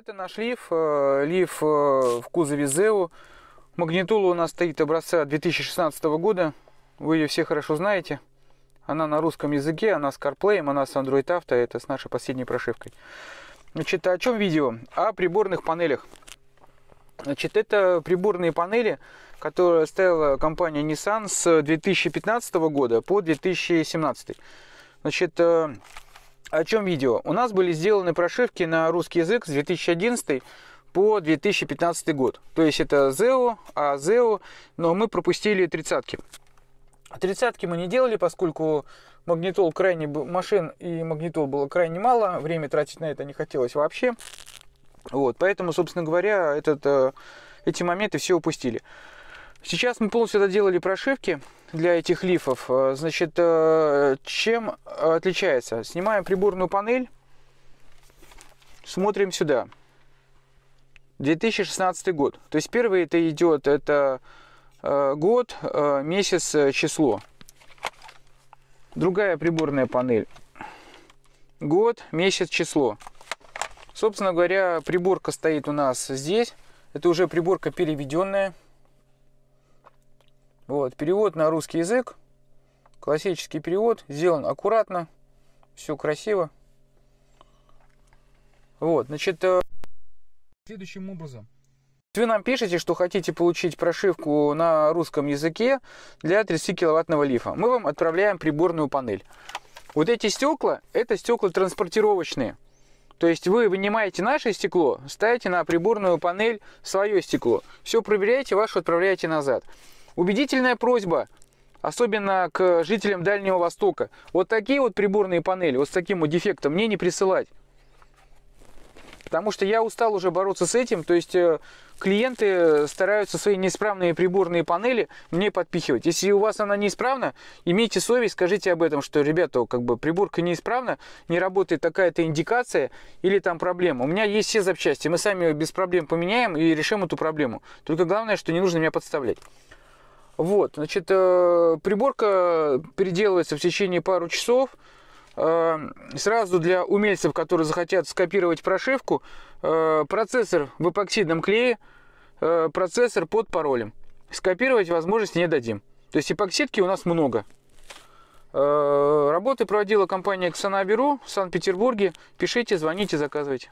Это наш лиф, э, лиф э, в кузове Зео. Магнитула у нас стоит образца 2016 года. Вы ее все хорошо знаете. Она на русском языке, она с CarPlay, она с Android Auto, это с нашей последней прошивкой. Значит, о чем видео? О приборных панелях. Значит, это приборные панели, которые ставила компания Nissan с 2015 года по 2017. Значит, э, о чем видео. У нас были сделаны прошивки на русский язык с 2011 по 2015 год. То есть это ZEO, а но мы пропустили тридцатки. Тридцатки мы не делали, поскольку магнитол крайне машин и магнитол было крайне мало, время тратить на это не хотелось вообще. Вот, поэтому, собственно говоря, этот, э, эти моменты все упустили. Сейчас мы полностью доделали прошивки для этих лифов. Э, значит, э, чем э, отличается? Снимаем приборную панель, смотрим сюда. 2016 год. То есть первый это идет, это год, месяц, число. Другая приборная панель. Год, месяц, число. Собственно говоря, приборка стоит у нас здесь. Это уже приборка переведенная. Вот, перевод на русский язык. Классический перевод. Сделан аккуратно. Все красиво. Вот, значит... Э, следующим образом. Вы нам пишете, что хотите получить прошивку на русском языке для 30-киловаттного лифа. Мы вам отправляем приборную панель. Вот эти стекла, это стекла транспортировочные. То есть вы вынимаете наше стекло, ставите на приборную панель свое стекло. Все проверяете, ваше отправляете назад. Убедительная просьба, особенно к жителям Дальнего Востока. Вот такие вот приборные панели, вот с таким вот дефектом мне не присылать. Потому что я устал уже бороться с этим, то есть э, клиенты стараются свои неисправные приборные панели мне подпихивать. Если у вас она неисправна, имейте совесть, скажите об этом, что, ребята, как бы приборка неисправна, не работает такая-то индикация или там проблема. У меня есть все запчасти, мы сами без проблем поменяем и решим эту проблему. Только главное, что не нужно меня подставлять. Вот, значит, э, приборка переделывается в течение пару часов. Э, сразу для умельцев, которые захотят скопировать прошивку, э, процессор в эпоксидном клее, процессор под паролем. Скопировать возможности не дадим. То есть эпоксидки у нас много. Работы проводила компания Xanabirу в Санкт-Петербурге. Пишите, звоните, заказывайте.